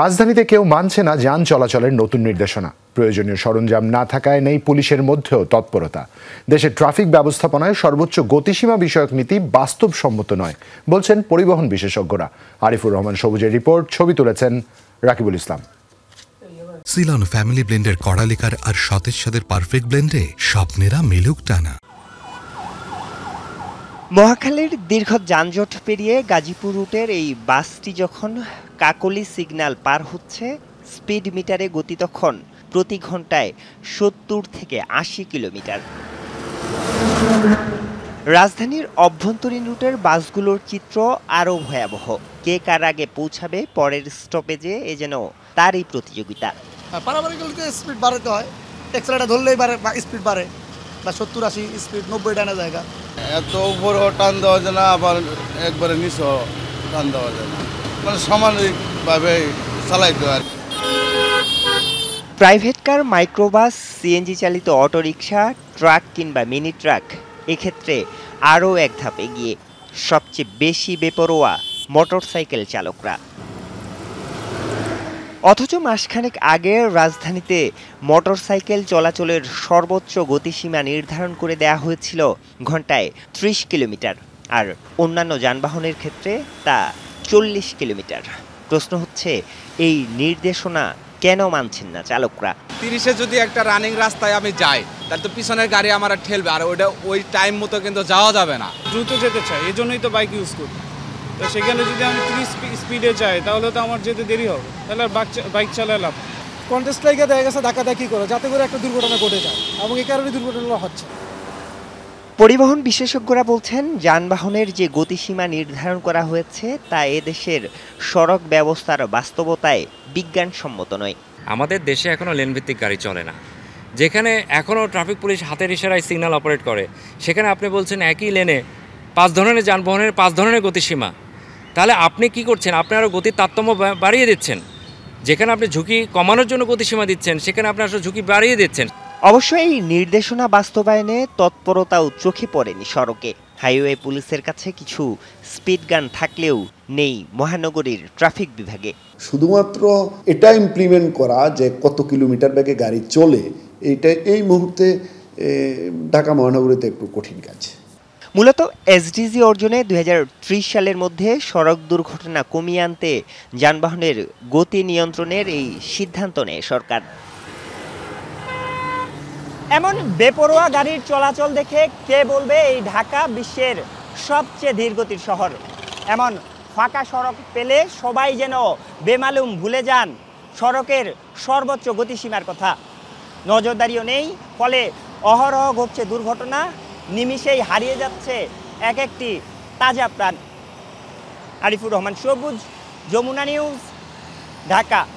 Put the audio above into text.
রাজধানীতে কেউ মানছে না যান চলাচলের নতুন নির্দেশনা প্রয়োজনীয় সরঞ্জাম না থাকায় নেই পুলিশের মধ্যেও তৎপরতা দেশের ট্রাফিক ব্যবস্থাপনায় সর্বোচ্চ গতিসীমা বিষয়ক নীতি বাস্তবসম্মত নয় বলছেন পরিবহন বিশেষজ্ঞরা আরিফুর রহমান সবুজের রিপোর্ট ছবি তুলেছেন রাকিবুল ইসলাম সিলন ফ্যামিলি ব্লেন্ডের কড়ালিকার আর সতেজ সাদের পারফেক্ট ব্লেন্ডে স্বপ্নেরা মিলুক টানা মহাখালীর দীর্ঘ যানজট পেরিয়ে গাজীপুর রুটের এই বাসটি যখন কাকলি সিগন্যাল পার হচ্ছে স্পিড মিটারে গতি তখন প্রতি ঘন্টায় সত্তর থেকে আশি কিলোমিটার রাজধানীর অভ্যন্তরীণ রুটের বাসগুলোর চিত্র আরও ভয়াবহ কে কার আগে পৌঁছাবে পরের স্টপেজে এ যেন তারই প্রতিযোগিতা হ্যাঁ, পারাবারিক স্পিড বাড়াতে হয় ধরলেই বাড়ে স্পিড বাড়ে বা সত্তর আশি স্পিড নব্বই টানা জায়গা এত উপরেও টান দেওয়া যায় না আবার একবারে নিচেও টান দেওয়া যায় না মানে সামাজিকভাবে চালাইতে আর প্রাইভেট কার মাইক্রোবাস সিএনজি চালিত অটোরিকশা ট্রাক কিংবা মিনি ট্রাক এক্ষেত্রে আরও এক ধাপে গিয়ে সবচেয়ে বেশি বেপরোয়া মোটরসাইকেল চালকরা অথচ মাসখানেক আগে রাজধানীতে মোটরসাইকেল চলাচলের সর্বোচ্চ গতিসীমা নির্ধারণ করে দেয়া হয়েছিল ঘন্টায় ত্রিশ কিলোমিটার আর অন্যান্য যানবাহনের ক্ষেত্রে তা চল্লিশ কিলোমিটার প্রশ্ন হচ্ছে এই নির্দেশনা কেন মানছেন না চালকরা তিরিশে যদি একটা রানিং রাস্তায় আমি যাই তাহলে তো পিছনের গাড়ি আমার ঠেলবে আর ওইটা ওই টাইম মতো কিন্তু যাওয়া যাবে না দ্রুত যেতে চাই এই জন্যই তো বাইক ইউজ করি তো সেখানে যদি আমি ত্রিশ স্পিডে যাই তাহলে তো আমার যেতে দেরি হবে তাহলে আর বাইক চালায় লাভ কন্টেস্ট লাইগে দেখা গেছে ধাক্কাধাক্কি করো যাতে করে একটা দুর্ঘটনা ঘটে যায় এবং এই কারণে দুর্ঘটনা হচ্ছে পরিবহন বিশেষজ্ঞরা বলছেন যানবাহনের যে গতিসীমা নির্ধারণ করা হয়েছে তা এদেশের সড়ক ব্যবস্থার বাস্তবতায় বিজ্ঞানসম্মত নয় আমাদের দেশে এখনও লেনভিত্তিক গাড়ি চলে না যেখানে এখনও ট্রাফিক পুলিশ হাতের ইশারায় সিগন্যাল অপারেট করে সেখানে আপনি বলছেন একই লেনে পাঁচ ধরনের যানবাহনের পাঁচ ধরনের গতিসীমা তাহলে আপনি কি করছেন আপনি আরও গতির তারতম্য বাড়িয়ে দিচ্ছেন যেখানে আপনি ঝুঁকি কমানোর জন্য গতিসীমা দিচ্ছেন সেখানে আপনি আসলে ঝুঁকি বাড়িয়ে দিচ্ছেন অবশ্য এই নির্দেশনা বাস্তবায়নে তৎপরতাও চোখে পড়েনি সড়কে হাইওয়ে পুলিশের কাছে কিছু স্পিড গান থাকলেও নেই মহানগরীর ট্রাফিক বিভাগে শুধুমাত্র এটা ইমপ্লিমেন্ট করা যে কত কিলোমিটার ব্যাগে গাড়ি চলে এইটা এই মুহূর্তে ঢাকা মহানগরীতে একটু কঠিন কাজ মূলত এসডিজি অর্জনে দুই সালের মধ্যে সড়ক দুর্ঘটনা কমিয়ে আনতে যানবাহনের গতি নিয়ন্ত্রণের এই সিদ্ধান্ত নেয় সরকার এমন বেপরোয়া গাড়ির চলাচল দেখে কে বলবে এই ঢাকা বিশ্বের সবচেয়ে ধীরগতির শহর এমন ফাঁকা সড়ক পেলে সবাই যেন বেমালুম ভুলে যান সড়কের সর্বোচ্চ গতিসীমার কথা নজরদারিও নেই ফলে অহরহ ঘটছে দুর্ঘটনা নিমিষেই হারিয়ে যাচ্ছে এক একটি তাজা প্রাণ আরিফুর রহমান সবুজ যমুনা নিউজ ঢাকা